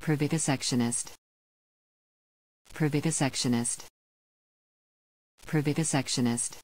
Pervivissectionist. Pervivissectionist. Pervivissectionist.